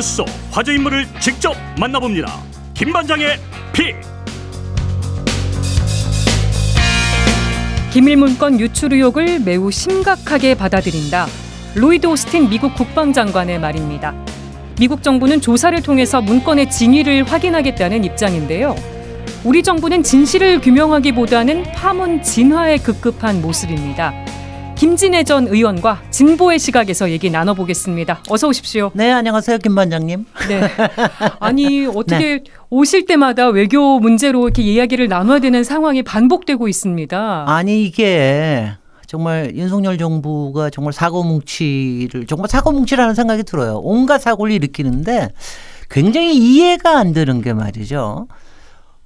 뉴스 속 화제 인물을 직접 만나봅니다. 김 반장의 픽. 기밀문건 유출 의혹을 매우 심각하게 받아들인다. 로이드 오스틴 미국 국방장관의 말입니다. 미국 정부는 조사를 통해서 문건의 진위를 확인하겠다는 입장인데요. 우리 정부는 진실을 규명하기보다는 파문 진화에 급급한 모습입니다. 김진애 전 의원과 진보의 시각에서 얘기 나눠보겠습니다. 어서 오십시오. 네, 안녕하세요, 김 반장님. 네. 아니 어떻게 네. 오실 때마다 외교 문제로 이렇게 이야기를 나눠야 되는 상황이 반복되고 있습니다. 아니 이게 정말 윤석열 정부가 정말 사고뭉치를 정말 사고뭉치라는 생각이 들어요. 온갖 사고를 일으키는데 굉장히 이해가 안 되는 게 말이죠.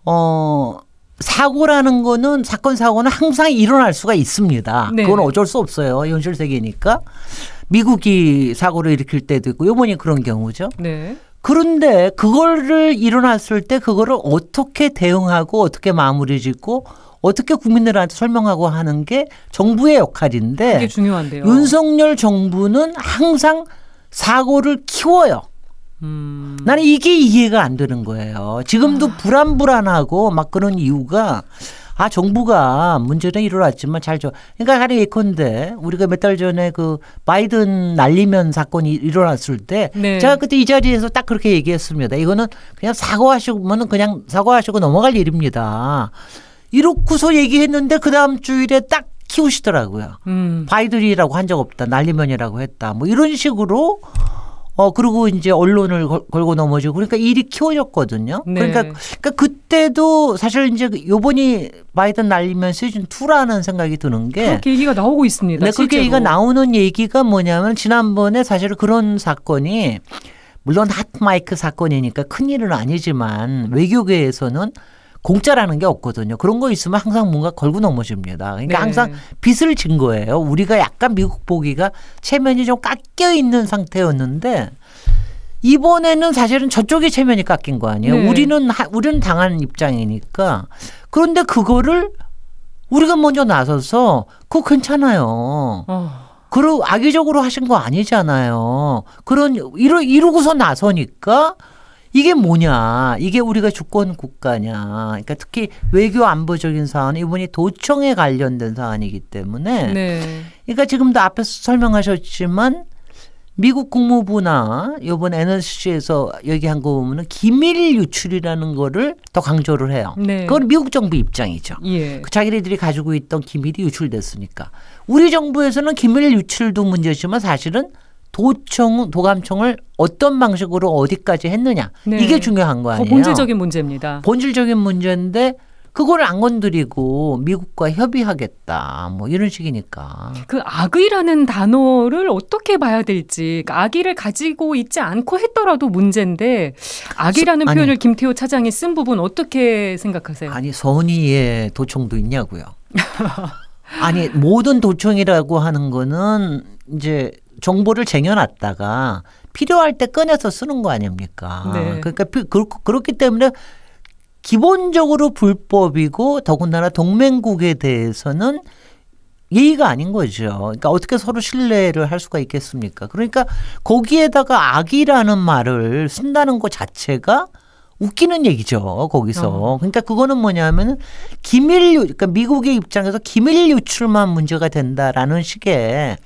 어 사고라는 거는 사건 사고는 항상 일어날 수가 있습니다. 네. 그건 어쩔 수 없어요. 현실 세계니까. 미국이 사고를 일으킬 때도 있고 요번이 그런 경우죠. 네. 그런데 그거를 일어났을 때 그거를 어떻게 대응하고 어떻게 마무리 짓고 어떻게 국민들한테 설명하고 하는 게 정부의 역할인데 그게 중요한데요. 윤석열 정부는 항상 사고를 키워요. 음. 나는 이게 이해가 안 되는 거예요. 지금도 아. 불안불안하고 막 그런 이유가 아 정부가 문제는 일어났지만 잘 줘. 그러니까 하리 예컨대 우리가 몇 달 전에 그 바이든 날리면 사건이 일어났을 때 네. 제가 그때 이 자리에서 딱 그렇게 얘기했습니다. 이거는 그냥 사과하시면은 그냥 사과하시고 넘어갈 일입니다. 이렇고서 얘기했는데 그 다음 주일에 딱 키우시더라고요. 음. 바이든이라고 한 적 없다. 날리면이라고 했다. 뭐 이런 식으로 어 그리고 이제 언론을 걸, 고 넘어지고 그러니까 일이 키워졌거든요. 네. 그러니까, 그러니까 그때도 사실 이제 요번이 바이든 날리면 시즌 2라는 생각이 드는 게 그렇게 얘기가 나오고 있습니다. 네, 그렇게 얘기가 나오는 얘기가 뭐냐면 지난번에 사실 그런 사건이 물론 핫마이크 사건이니까 큰 일은 아니지만 외교계에서는 공짜라는 게 없거든요. 그런 거 있으면 항상 뭔가 걸고 넘어집니다. 그러니까 네. 항상 빚을 진 거예요. 우리가 약간 미국 보기가 체면이 좀 깎여 있는 상태였는데 이번에는 사실은 저쪽이 체면이 깎인 거 아니에요. 네. 우리는 하, 우리는 당하는 입장이니까 그런데 그거를 우리가 먼저 나서서 그거 괜찮아요. 어. 그고 악의적으로 하신 거 아니잖아요. 그런 이러 이러고서 나서니까 이게 뭐냐? 이게 우리가 주권 국가냐? 그러니까 특히 외교 안보적인 사안 이번이 도청에 관련된 사안이기 때문에 네. 그러니까 지금도 앞에서 설명하셨지만 미국 국무부나 이번 NSC에서 얘기한 거 보면은 기밀 유출이라는 거를 더 강조를 해요. 네. 그건 미국 정부 입장이죠. 예. 그 자기네들이 가지고 있던 기밀이 유출됐으니까. 우리 정부에서는 기밀 유출도 문제지만 사실은 도청 도감청을 어떤 방식으로 어디까지 했느냐 네. 이게 중요한 거 아니에요. 본질적인 문제입니다. 본질적인 문제인데 그걸 안 건드리고 미국과 협의하겠다 뭐 이런 식이니까 그 악의라는 단어를 어떻게 봐야 될지 그러니까 악의를 가지고 있지 않고 했더라도 문제인데 악의라는 서, 표현을 김태호 차장이 쓴 부분 어떻게 생각하세요? 아니 선의의 도청도 있냐고요. 아니 모든 도청이라고 하는 거는 이제 정보를 쟁여놨다가 필요할 때 꺼내서 쓰는 거 아닙니까? 네. 그러니까 그렇기 그렇 때문에 기본적으로 불법이고 더군다나 동맹국에 대해서는 예의가 아닌 거죠. 그러니까 어떻게 서로 신뢰를 할 수가 있겠습니까? 그러니까 거기에다가 악이라는 말을 쓴다는 것 자체가 웃기는 얘기죠. 거기서. 어. 그러니까 그거는 뭐냐면은 기밀 유 그러니까 미국의 입장에서 기밀 유출만 문제가 된다라는 식의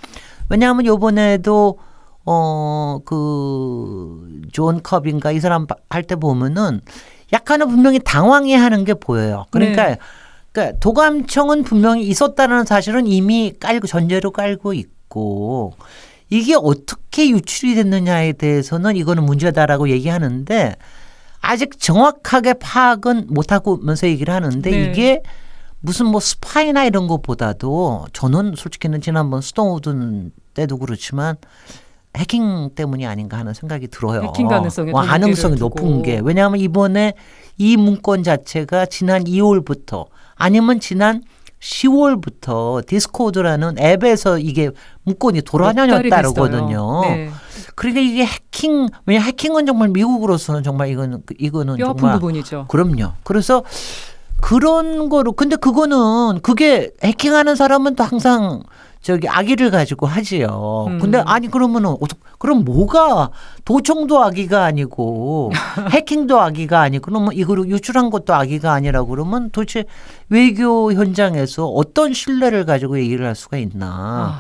왜냐하면 요번에도 어 그존 컵인가 이 사람 할 때 보면은 약간은 분명히 당황해하는 게 보여요. 그러니까. 네. 그러니까 도감청은 분명히 있었다는 사실은 이미 깔고 전제로 깔고 있고 이게 어떻게 유출이 됐느냐에 대해서는 이거는 문제다라고 얘기하는데 아직 정확하게 파악은 못하고면서 얘기를 하는데 네. 이게 무슨 뭐 스파이나 이런 것보다도 저는 솔직히는 지난번 스톤우든 때도 그렇지만 해킹 때문이 아닌가 하는 생각이 들어요. 해킹 가능성이, 와, 가능성이 높은 게 왜냐하면 이번에 이 문건 자체가 지난 2월부터 아니면 지난 10월부터 디스코드라는 앱에서 이게 문건이 돌아다녔다거든요. 네. 그러니까 이게 해킹 왜냐 해킹은 정말 미국으로서는 정말 이건 이거는 뼈아픈 정말, 부분이죠. 그럼요. 그래서 그런 거로 근데 그거는 그게 해킹하는 사람은 또 항상 저기 아기를 가지고 하지요. 음. 근데 아니 그러면은 그럼 뭐가 도청도 아기가 아니고 해킹도 아기가 아니고 그러면 뭐 이거를 유출한 것도 아기가 아니라 그러면 도대체 외교 현장에서 어떤 신뢰를 가지고 얘기를 할 수가 있나?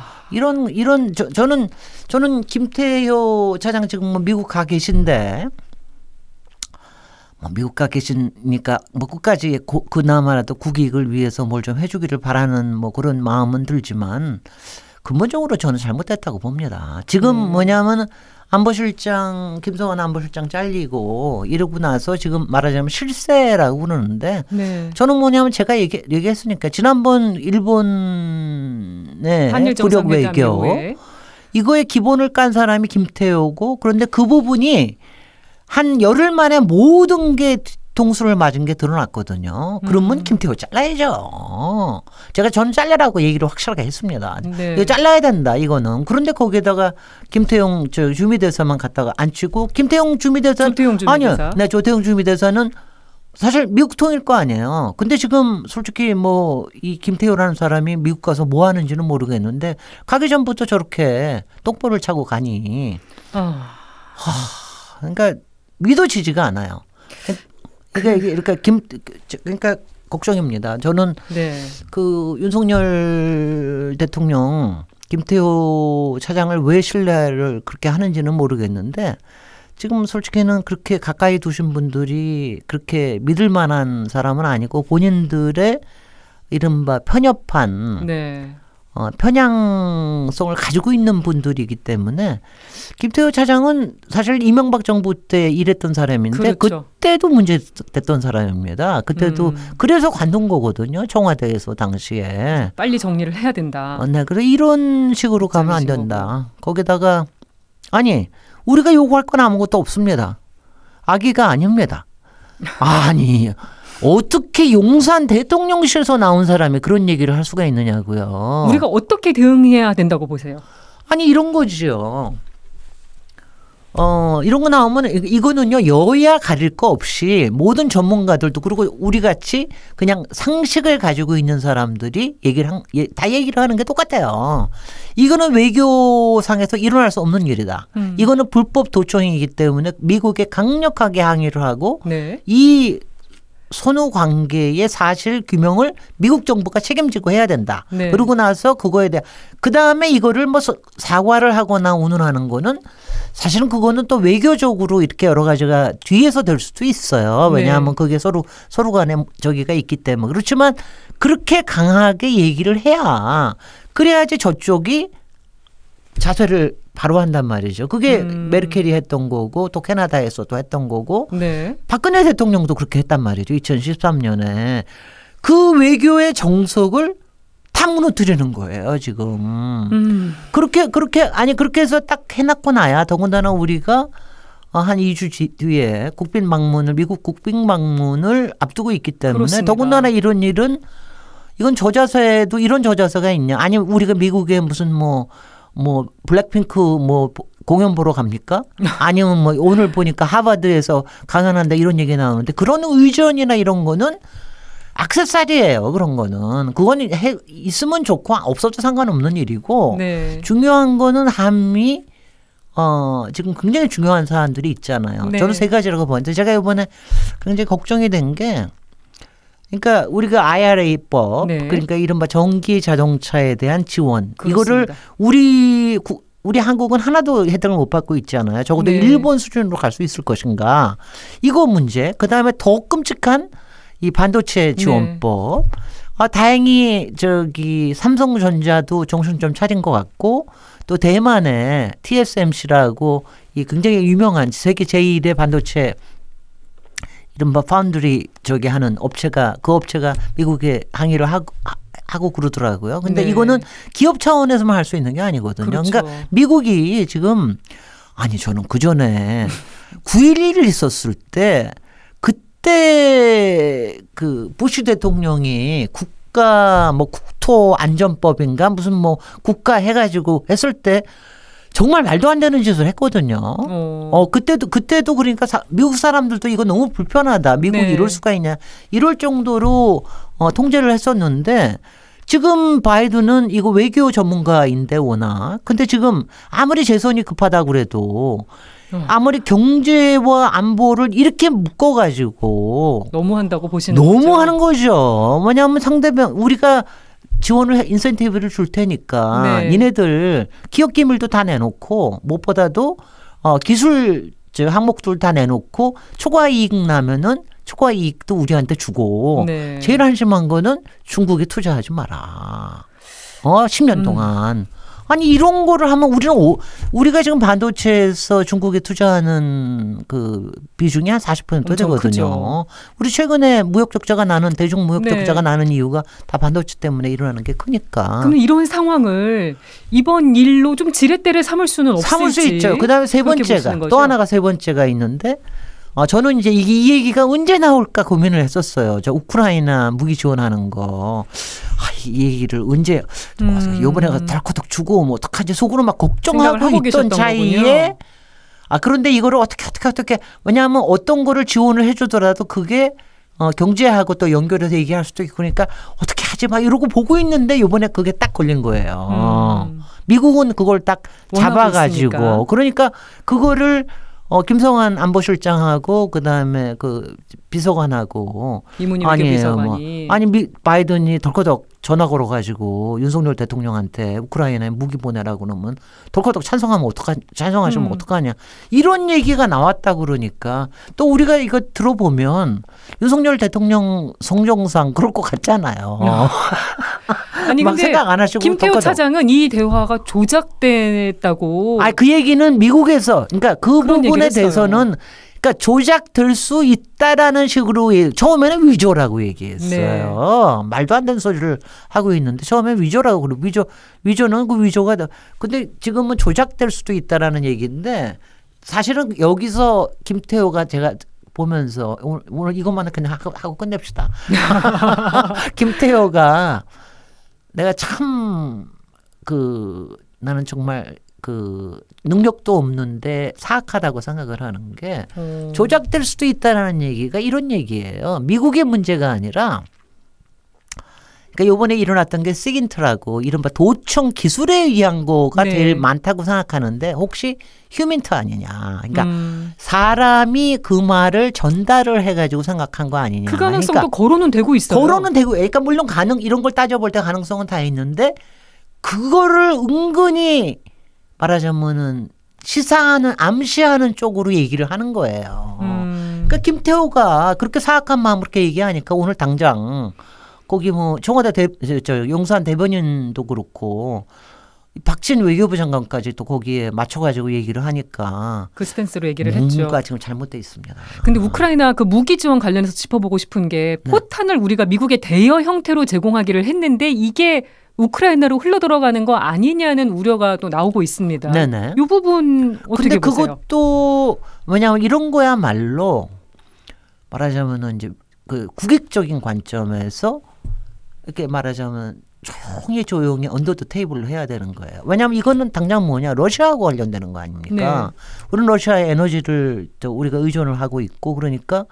아. 이런 이런 저, 저는 저는 김태효 차장 지금 뭐 미국 가 계신데 뭐 미국가 계시니까 뭐 끝까지 고, 그나마라도 국익을 위해서 뭘 좀 해주기를 바라는 뭐 그런 마음은 들지만 근본적으로 저는 잘못됐다고 봅니다. 지금 음. 네. 뭐냐면 안보실장 김성환 안보실장 잘리고 이러고 나서 지금 말하자면 실세라고 그러는데 네. 저는 뭐냐면 제가 얘기, 얘기했으니까 지난번 일본의 구력 외교 이거의 기본을 깐 사람이 김태호고 그런데 그 부분이 한 열흘 만에 모든 게 뒤통수를 맞은 게 드러났거든요. 그러면 음. 김태호 잘라야죠. 제가 전 잘라라고 얘기를 확실하게 했습니다. 네. 이거 잘라야 된다 이거는. 그런데 거기에다가 김태용 저 주미대사만 갖다가 앉히고 김태용 주미대사 아니요, 네 조태용 주미대사는 사실 미국 통일 거 아니에요. 근데 지금 솔직히 뭐 이 김태효라는 사람이 미국 가서 뭐 하는지는 모르겠는데 가기 전부터 저렇게 똑보를 차고 가니. 어. 하, 그러니까 믿어지지가 않아요. 그러니까 이게 그러니까 김 그러니까 걱정입니다. 저는 네. 그 윤석열 대통령 김태호 차장을 왜 신뢰를 그렇게 하는지는 모르겠는데 지금 솔직히는 그렇게 가까이 두신 분들이 그렇게 믿을 만한 사람은 아니고 본인들의 이른바 편협한 네. 어, 편향성을 가지고 있는 분들이기 때문에 김태호 차장은 사실 이명박 정부 때 일했던 사람인데 그렇죠. 그때도 문제됐던 사람입니다. 그때도 음. 그래서 관둔 거거든요. 청와대에서 당시에 빨리 정리를 해야 된다. 어, 네, 그래 이런 식으로 가면 안 된다. 거기다가 아니 우리가 요구할 건 아무것도 없습니다. 아기가 아닙니다. 아니 어떻게 용산 대통령실에서 나온 사람이 그런 얘기를 할 수가 있느냐고요. 우리가 어떻게 대응해야 된다고 보세요? 아니 이런 거지요. 어, 이런 거 나오면 이거는요, 여야 가릴 거 없이 모든 전문가들도 그리고 우리 같이 그냥 상식을 가지고 있는 사람들이 얘기를 한, 예, 다 얘기를 하는 게 똑같아요. 이거는 외교상에서 일어날 수 없는 일이다. 음. 이거는 불법 도청이기 때문에 미국에 강력하게 항의를 하고 네. 이 선후 관계의 사실 규명을 미국 정부가 책임지고 해야 된다. 네. 그러고 나서 그거에 대한 그 다음에 이거를 뭐 사과를 하거나 운운하는 거는 사실은 그거는 또 외교적으로 이렇게 여러 가지가 뒤에서 될 수도 있어요. 네. 왜냐하면 네. 그게 서로 서로 간에 저기가 있기 때문에 그렇지만 그렇게 강하게 얘기를 해야 그래야지 저쪽이 자세를 바로 한단 말이죠. 그게 음. 메르켈이 했던 거고 또 캐나다에서도 했던 거고 네. 박근혜 대통령도 그렇게 했단 말이죠. 2013년에 그 외교의 정석을 탁 무너뜨리는 거예요 지금. 음. 그렇게 그렇게 아니 그렇게 해서 딱 해놨고 나야 더군다나 우리가 한 2주 뒤에 국빈 방문을 미국 국빈 방문을 앞두고 있기 때문에 그렇습니다. 더군다나 이런 일은 이건 저자서에도 이런 저자서가 있냐? 아니 면 우리가 미국에 무슨 뭐뭐 블랙핑크 뭐 공연 보러 갑니까? 아니면 뭐 오늘 보니까 하버드에서 강연한다 이런 얘기 나오는데 그런 의전이나 이런 거는 악세사리예요 그런 거는 그건 해, 있으면 좋고 없어도 상관없는 일이고 네. 중요한 거는 한미 어 지금 굉장히 중요한 사안들이 있잖아요. 네. 저는 세 가지라고 보는데 제가 이번에 굉장히 걱정이 된게 그러니까 우리가 IRA법 네. 그러니까 이른바 전기 자동차에 대한 지원 그렇습니다. 이거를 우리 구, 우리 한국은 하나도 혜택을 못 받고 있지않아요 적어도 네. 일본 수준으로 갈 수 있을 것인가 이거 문제. 그 다음에 더 끔찍한 이 반도체 네. 지원법. 네. 아, 다행히 저기 삼성전자도 정신 좀 차린 것 같고 또 대만의 TSMC라고 이 굉장히 유명한 세계 제일의 반도체 이른바 파운드리 저기 하는 업체가 그 업체가 미국에 항의를 하고 하고 그러더라고요. 근데 네. 이거는 기업 차원에서만 할 수 있는 게 아니거든요. 그러니까 그렇죠. 그러니까 미국이 지금 아니 저는 그 전에 9.11이 있었을 때 그때 그 부시 대통령이 국가 뭐 국토 안전법인가 무슨 뭐 국가 해가지고 했을 때 정말 말도 안 되는 짓을 했거든요. 어, 어 그때도 그때도 그러니까 사, 미국 사람들도 이거 너무 불편하다. 미국이 네. 이럴 수가 있냐. 이럴 정도로 어, 통제를 했었는데 지금 바이든은 이거 외교 전문가인데 워낙. 근데 지금 아무리 재선이 급하다 그래도 어. 아무리 경제와 안보를 이렇게 묶어가지고 너무 한다고 보시는 너무 거죠? 하는 거죠. 왜냐하면 상대방 우리가 지원을 인센티브를 줄 테니까 네. 니네들 기업 기밀도 다 내놓고 무엇보다도 어 기술 항목들 다 내놓고 초과 이익 나면은 초과 이익도 우리한테 주고 네. 제일 한심한 거는 중국에 투자하지 마라. 어, 10년 음. 동안 아니 이런 거를 하면 우리는 오, 우리가 지금 반도체에서 중국에 투자하는 그 비중이 한 40% 되거든요. 크죠. 우리 최근에 무역 적자가 나는 대중 무역 네. 적자가 나는 이유가 다 반도체 때문에 일어나는 게 크니까. 그럼 이런 상황을 이번 일로 좀 지렛대를 삼을 수는 없을지. 삼을 수 있죠. 그다음에 세 번째가 또 하나가 세 번째가 있는데 어, 저는 이제 이이 얘기가 언제 나올까 고민을 했었어요. 저 우크라이나 무기 지원하는 거. 아, 이 얘기를 언제 음. 요번에 가서 달코덕 주고 뭐 어떡하지 속으로 막 걱정하고 있던 차이에 아 그런데 이거를 어떻게 어떻게 어떻게 왜냐하면 어떤 거를 지원을 해주더라도 그게 어, 경제하고 또 연결해서 얘기할 수도 있고 그러니까 어떻게 하지 마 이러고 보고 있는데 요번에 그게 딱 걸린 거예요. 음. 미국은 그걸 딱 잡아가지고 있으니까. 그러니까 그거를 음. 어, 김성환 안보실장하고 그다음에 그 비서관하고 이문희 아니에요. 비서관이. 뭐. 아니 미, 바이든이 덜커덕 전화 걸어가지고 윤석열 대통령한테 우크라이나에 무기 보내라고 그러면 덜커덕 찬성하면 어떡하, 찬성하시면 음. 어떡하냐. 이런 얘기가 나왔다 그러니까 또 우리가 이거 들어보면 윤석열 대통령 성정상 그럴 것 같잖아요. 어. 아니 막 근데 생각 안 하시고 김태호 덜커덕. 차장은 이 대화가 조작됐다고. 아 그 얘기는 미국에서 그러니까 그 부분에 대해서는 그러니까 조작될 수 있다라는 식으로 처음에는 위조라고 얘기했어요. 네. 말도 안 되는 소리를 하고 있는데 처음에 위조라고 그러고 위조 위조는 그 위조가 근데 지금은 조작될 수도 있다라는 얘기인데 사실은 여기서 김태호가 제가 보면서 오늘, 오늘 이것만은 그냥 하고, 하고 끝냅시다. 김태호가 내가 참 그 나는 정말 그 능력도 없는데 사악하다고 생각을 하는 게 음. 조작될 수도 있다라는 얘기가 이런 얘기예요. 미국의 문제가 아니라 그러니까 요번에 일어났던 게 시긴트라고 이른바 도청 기술에 의한 거가 네. 제일 많다고 생각하는데 혹시 휴민트 아니냐. 그러니까 음. 사람이 그 말을 전달을 해가지고 생각한 거 아니냐. 그 가능성도 그러니까 거론은 되고 있어요. 거론은 되고 그러니까 물론 가능 이런 걸 따져볼 때 가능성은 다 있는데 그거를 은근히 말하자면은 시사하는 암시하는 쪽으로 얘기를 하는 거예요. 음. 그러니까 김태호가 그렇게 사악한 마음으로 이렇게 얘기하니까 오늘 당장 거기 뭐 청와대 대, 저, 용산 대변인도 그렇고 박진 외교부 장관까지 또 거기에 맞춰가지고 얘기를 하니까 그 스탠스로 얘기를 뭔가 했죠. 뭔가 지금 잘못돼 있습니다. 근데 우크라이나 그 무기 지원 관련해서 짚어보고 싶은 게 네. 포탄을 네. 우리가 미국의 대여 형태로 제공하기를 했는데 이게 우크라이나로 흘러 들어가는 거 아니냐는 우려가 또 나오고 있습니다. 네네. 이 부분 어떻게 근데 보세요? 그것도 왜냐하면 이런 거야말로 말하자면은 이제 그 국익적인 관점에서 이렇게 말하자면 조용히 조용히 언더드 테이블을 해야 되는 거예요. 왜냐하면 이거는 당장 뭐냐 러시아하고 관련되는 거 아닙니까? 네. 우리는 러시아의 에너지를 저 우리가 의존을 하고 있고 그러니까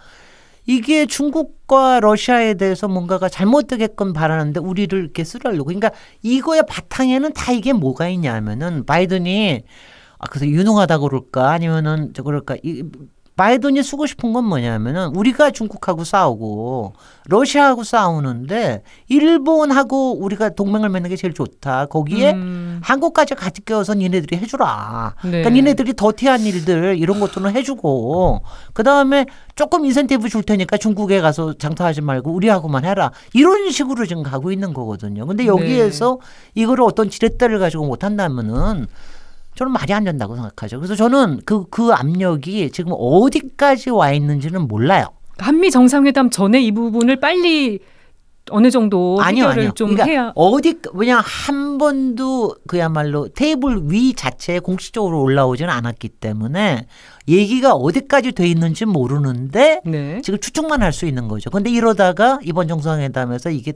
이게 중국과 러시아에 대해서 뭔가가 잘못되게끔 바라는데 우리를 이렇게 쓰려고. 그러니까 이거의 바탕에는 다 이게 뭐가 있냐면은 하 바이든이 아, 그래서 유능하다 고 그럴까 아니면은 저 그럴까 이 바이든이 쓰고 싶은 건 뭐냐면은 우리가 중국하고 싸우고 러시아하고 싸우는데 일본하고 우리가 동맹을 맺는 게 제일 좋다. 거기에 음. 한국까지 같이 껴서 니네들이 해주라. 그러니까 네. 그러니까 니네들이 더티한 일들 이런 것들은 해주고 그 다음에 조금 인센티브 줄 테니까 중국에 가서 장터하지 말고 우리하고만 해라. 이런 식으로 지금 가고 있는 거거든요. 근데 네. 여기에서 네. 이거를 어떤 지렛대를 가지고 못 한다면은 저는 말이 안 된다고 생각하죠. 그래서 저는 그, 그 압력이 지금 어디까지 와 있는지는 몰라요. 한미 정상회담 전에 이 부분을 빨리 어느 정도 아 해결을 좀 그러니까 해야 어디 왜냐 한 번도 그야말로 테이블 위 자체에 공식적으로 올라오지는 않았기 때문에 얘기가 어디까지 돼 있는지 모르는데 네. 지금 추측만 할 수 있는 거죠. 근데 이러다가 이번 정상회담에서 이게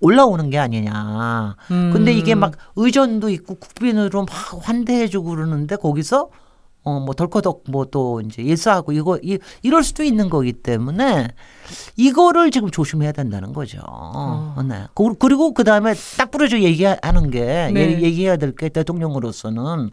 올라오는 게 아니냐. 음. 근데 이게 음. 막 의전도 있고 국빈으로 막 환대해주고 그러는데 거기서 어 뭐 덜커덕 뭐 또 이제 예사하고 이거 이, 이럴 수도 있는 거기 때문에 이거를 지금 조심해야 된다는 거죠. 어. 네. 그, 그리고 그 다음에 딱 뿌려져 얘기하는 게 네. 얘기해야 될 게 대통령으로서는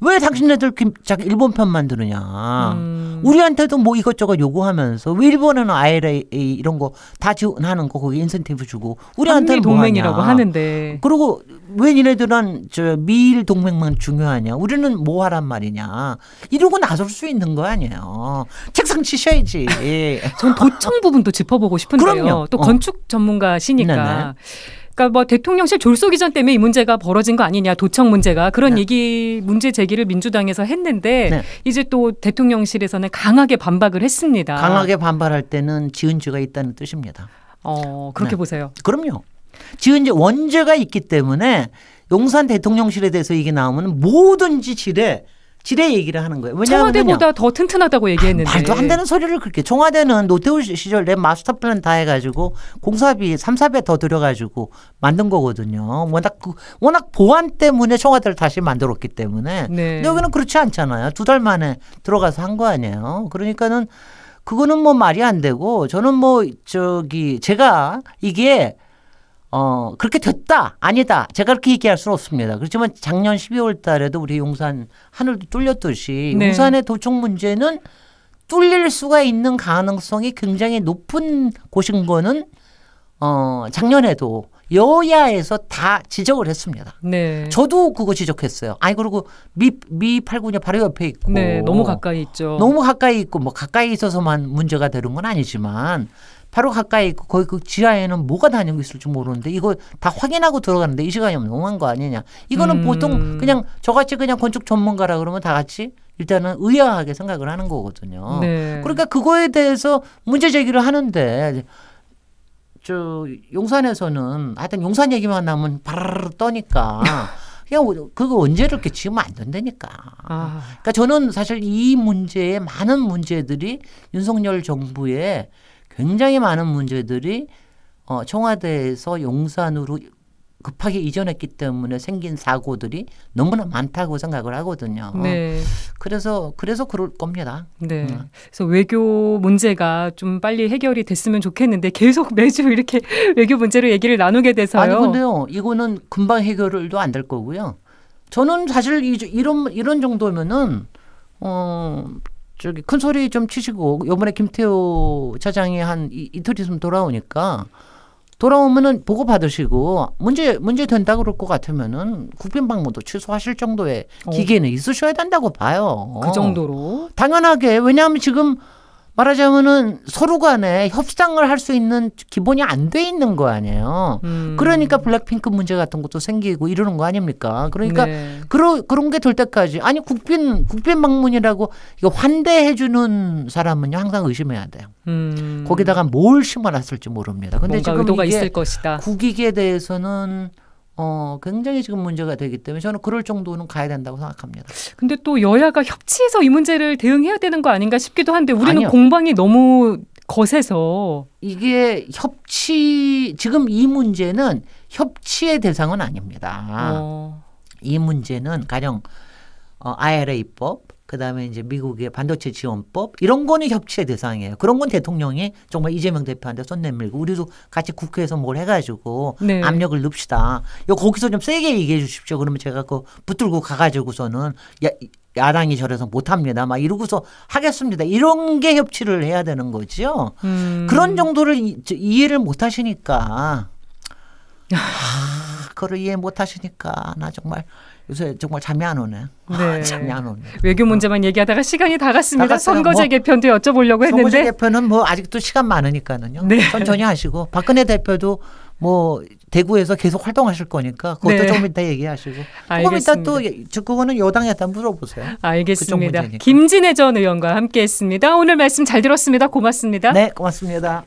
왜 당신네들 자기 일본 편만 들으냐 음. 우리한테도 뭐 이것저것 요구하면서 왜 일본에는 ILA 이런 거 다 지원하는 거 거기 인센티브 주고 우리한테는 동맹이라고 뭐 하는데 그리고 왜 니네들은 저 미일 동맹만 중요하냐 우리는 뭐 하란 말이냐 이러고 나설 수 있는 거 아니에요 책상 치셔야지 전 도청 부분 부분도 짚어보고 싶은데요. 그럼요. 또 어. 건축 전문가시니까. 네네. 네. 그러니까 뭐 대통령실 졸속이전 때문에 이 문제가 벌어진 거 아니냐 도청 문제가 그런 네. 얘기 문제 제기를 민주당에서 했는데 네. 이제 또 대통령실에서는 강하게 반박을 했습니다. 강하게 반발할 때는 지은 죄가 있다는 뜻입니다. 어 그렇게 네. 보세요. 그럼요. 지은 죄 원죄가 있기 때문에 용산 대통령실에 대해서 얘기 나오면 뭐든지 지뢰 지뢰 얘기를 하는 거예요. 왜냐하면 청와대보다 더 튼튼하다고 아, 얘기했는데 아, 말도 안 되는 소리를 그렇게 청와대는 노태우 시절 내 마스터 플랜 다 해가지고 공사비 3, 4배 더 들여가지고 만든 거거든요. 워낙 그, 워낙 보안 때문에 청와대를 다시 만들었기 때문에 네. 여기는 그렇지 않잖아요. 두 달 만에 들어가서 한 거 아니에요. 그러니까는 그거는 뭐 말이 안 되고 저는 뭐 저기 제가 이게 어, 그렇게 됐다. 아니다. 제가 그렇게 얘기할 수는 없습니다. 그렇지만 작년 12월 달에도 우리 용산 하늘도 뚫렸듯이 네. 용산의 도청 문제는 뚫릴 수가 있는 가능성이 굉장히 높은 곳인 거는 어, 작년에도 여야에서 다 지적을 했습니다. 네. 저도 그거 지적했어요. 아니 그리고 미미 팔군이 바로 옆에 있고 네, 너무 가까이 있죠. 너무 가까이 있고 뭐 가까이 있어서만 문제가 되는 건 아니지만 바로 가까이 있고 그, 거기 그 지하에는 뭐가 다니고 있을지 모르는데 이거 다 확인하고 들어가는데 이 시간이 너무한 거 아니냐. 이거는 음. 보통 그냥 저같이 그냥 건축 전문가라 그러면 다 같이 일단은 의아하게 생각을 하는 거거든요. 네. 그러니까 그거에 대해서 문제 제기를 하는데 저 용산에서는 하여튼 용산 얘기만 나면 바라르 떠니까 그냥 그거 언제 이렇게 지으면 안 된다니까. 아. 그러니까 저는 사실 이 문제에 많은 문제들이 윤석열 정부의 굉장히 많은 문제들이 어, 청와대에서 용산으로 급하게 이전했기 때문에 생긴 사고들이 너무나 많다고 생각을 하거든요. 어, 네. 그래서 그래서 그럴 겁니다. 네. 음. 그래서 외교 문제가 좀 빨리 해결이 됐으면 좋겠는데 계속 매주 이렇게 외교 문제로 얘기를 나누게 돼서요. 아니 근데요. 이거는 금방 해결도 을안될 거고요. 저는 사실 이, 이런 이런 정도면은 어 저기 큰 소리 좀 치시고 요번에 김태호 차장이 한 이, 이틀 있으면 돌아오니까 돌아오면은 보고 받으시고 문제 문제 된다 그럴 것 같으면은 국빈 방문도 취소하실 정도의 어. 기계는 있으셔야 된다고 봐요. 그 정도로 당연하게 왜냐하면 지금 말하자면은 서로 간에 협상을 할 수 있는 기본이 안 돼 있는 거 아니에요. 음. 그러니까 블랙핑크 문제 같은 것도 생기고 이러는 거 아닙니까? 그러니까 네. 그러, 그런 게 될 때까지 아니 국빈 국빈 방문이라고 이거 환대해 주는 사람은요 항상 의심해야 돼요. 음. 거기다가 뭘 심어놨을지 모릅니다. 근데 지금 의도가 있을 것이다. 국익에 대해서는 어, 굉장히 지금 문제가 되기 때문에 저는 그럴 정도는 가야 된다고 생각합니다. 근데 또 여야가 협치해서 이 문제를 대응해야 되는 거 아닌가 싶기도 한데 우리는 아니요. 공방이 너무 거세서 이게 협치 지금 이 문제는 협치의 대상은 아닙니다. 어. 이 문제는 가령 어, IRA법 그다음에 이제 미국의 반도체 지원법 이런 거는 협치의 대상이에요. 그런 건 대통령이 정말 이재명 대표한테 손 내밀고 우리도 같이 국회에서 뭘 해가지고 네. 압력을 넣읍시다. 요 거기서 좀 세게 얘기해 주십시오. 그러면 제가 그 붙들고 가가지고서는 야 야당이 저래서 못합니다. 막 이러고서 하겠습니다. 이런 게 협치를 해야 되는 거지요. 음. 그런 정도를 이, 이해를 못하시니까. 그거를 이해 못 하시니까 나 정말 요새 정말 잠이 안 오네. 아, 네. 잠이 안 오네. 외교 문제만 얘기하다가 시간이 다 갔습니다. 선거제 뭐, 개편도 여쭤보려고 했는데. 선거제 개편은 뭐 아직도 시간 많으니까는요. 네. 전천히 하시고 박근혜 대표도 뭐 대구에서 계속 활동하실 거니까 그것도 네. 조금 이따 얘기하시고 조금 이따 또 그거는 예, 여당에다 물어보세요. 알겠습니다. 김진애 전 의원과 함께했습니다. 오늘 말씀 잘 들었습니다. 고맙습니다. 네, 고맙습니다.